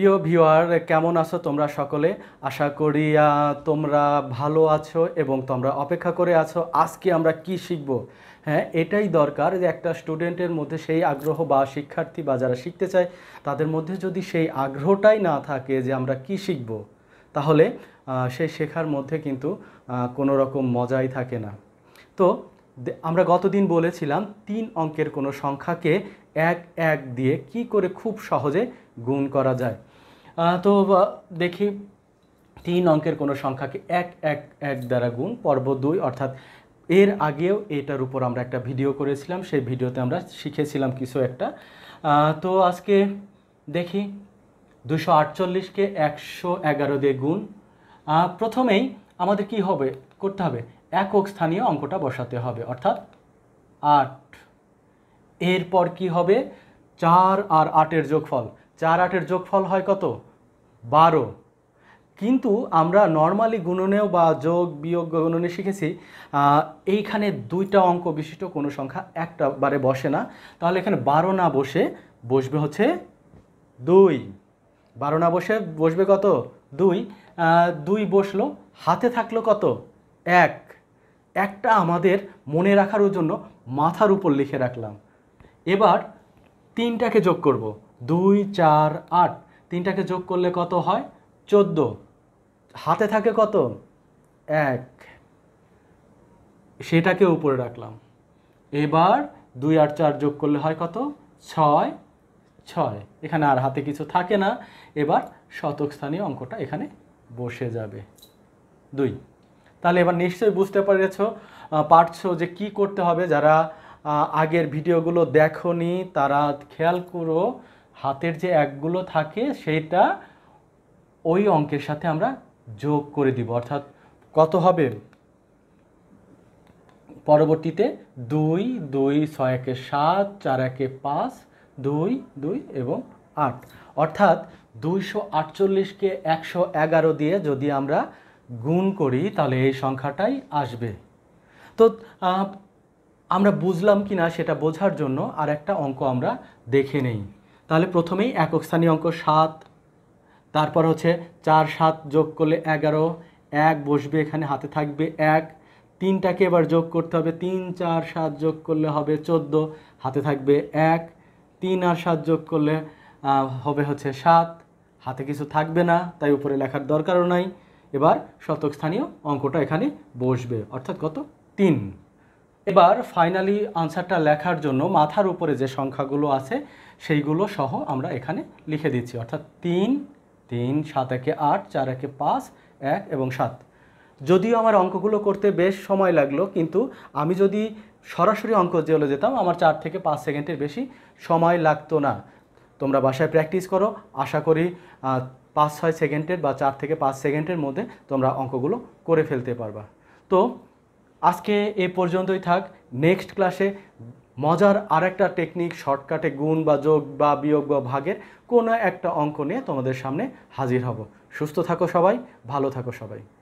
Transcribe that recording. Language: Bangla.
প্রিয় ভিওয়ার কেমন আছো তোমরা সকলে আশা করি তোমরা ভালো আছো এবং তোমরা অপেক্ষা করে আছো আজকে আমরা কি শিখব হ্যাঁ এটাই দরকার যে একটা স্টুডেন্টের মধ্যে সেই আগ্রহ বা শিক্ষার্থী বা যারা শিখতে চায় তাদের মধ্যে যদি সেই আগ্রহটাই না থাকে যে আমরা কি শিখব তাহলে সেই শেখার মধ্যে কিন্তু কোনো রকম মজাই থাকে না তো আমরা গতদিন বলেছিলাম তিন অঙ্কের কোনো সংখ্যাকে এক এক দিয়ে কি করে খুব সহজে গুণ করা যায় তো দেখি তিন অঙ্কের কোনো সংখ্যাকে এক এক এক দ্বারা গুণ পর্ব দুই অর্থাৎ এর আগেও এটার উপর আমরা একটা ভিডিও করেছিলাম সেই ভিডিওতে আমরা শিখেছিলাম কিছু একটা তো আজকে দেখি দুশো আটচল্লিশকে একশো এগারো দিয়ে গুণ প্রথমেই আমাদের কি হবে করতে হবে একক স্থানীয় অঙ্কটা বসাতে হবে অর্থাৎ আট এরপর কি হবে চার আর আটের যোগফল চার আটের যোগফল হয় কত বারো কিন্তু আমরা নর্মালি গুণনেও বা যোগ বিয়োগ গুণনে শিখেছি এইখানে দুইটা অঙ্ক বিশিষ্ট কোনো সংখ্যা একটা বারে বসে না তাহলে এখানে বারো না বসে বসবে হচ্ছে দুই বারো না বসে বসবে কত দুই দুই বসলো হাতে থাকলো কত এক একটা আমাদের মনে রাখার জন্য মাথার উপর লিখে রাখলাম এবার তিনটাকে যোগ করব দুই চার আট তিনটাকে যোগ করলে কত হয় চোদ্দ হাতে থাকে কত এক সেটাকে উপরে রাখলাম এবার দুই আর চার যোগ করলে হয় কত ছয় ছয় এখানে আর হাতে কিছু থাকে না এবার শতকস্থানীয় অঙ্কটা এখানে বসে যাবে দুই তাহলে এবার নিশ্চয়ই বুঝতে পেরেছ পারছো যে কি করতে হবে যারা আগের ভিডিওগুলো দেখনি তারা খেয়াল করো হাতের যে একগুলো থাকে সেইটা ওই অঙ্কের সাথে আমরা যোগ করে দিব অর্থাৎ কত হবে পরবর্তীতে দুই দুই ছয় একে সাত চার একে পাঁচ দুই দুই এবং আট অর্থাৎ দুইশো আটচল্লিশকে একশো এগারো দিয়ে যদি আমরা গুণ করি তাহলে এই সংখ্যাটাই আসবে তো আমরা বুঝলাম কি না সেটা বোঝার জন্য আর একটা অঙ্ক আমরা দেখে নেই তাহলে প্রথমেই একক স্থানীয় অঙ্ক সাত তারপর হচ্ছে চার সাত যোগ করলে এগারো এক বসবে এখানে হাতে থাকবে এক তিনটাকে এবার যোগ করতে হবে তিন চার সাত যোগ করলে হবে চোদ্দ হাতে থাকবে এক তিন আর সাত যোগ করলে হবে হচ্ছে সাত হাতে কিছু থাকবে না তাই উপরে লেখার দরকারও নাই এবার শতক স্থানীয় অঙ্কটা এখানে বসবে অর্থাৎ কত তিন এবার ফাইনালি আনসারটা লেখার জন্য মাথার উপরে যে সংখ্যাগুলো আছে সেইগুলো সহ আমরা এখানে লিখে দিচ্ছি অর্থাৎ তিন তিন সাত একে আট চার একে পাঁচ এক এবং সাত যদিও আমার অঙ্কগুলো করতে বেশ সময় লাগলো কিন্তু আমি যদি সরাসরি অঙ্ক জেলে যেতাম আমার চার থেকে পাঁচ সেকেন্ডের বেশি সময় লাগতো না তোমরা বাসায় প্র্যাকটিস করো আশা করি পাঁচ ছয় সেকেন্ডের বা চার থেকে পাঁচ সেকেন্ডের মধ্যে তোমরা অঙ্কগুলো করে ফেলতে পারবা তো আজকে এ পর্যন্তই থাক নেক্সট ক্লাসে মজার আরেকটা টেকনিক শর্টকাটে গুণ বা যোগ বা বিয়োগ বা ভাগের কোনো একটা অঙ্ক নিয়ে তোমাদের সামনে হাজির হব সুস্থ থাকো সবাই ভালো থাকো সবাই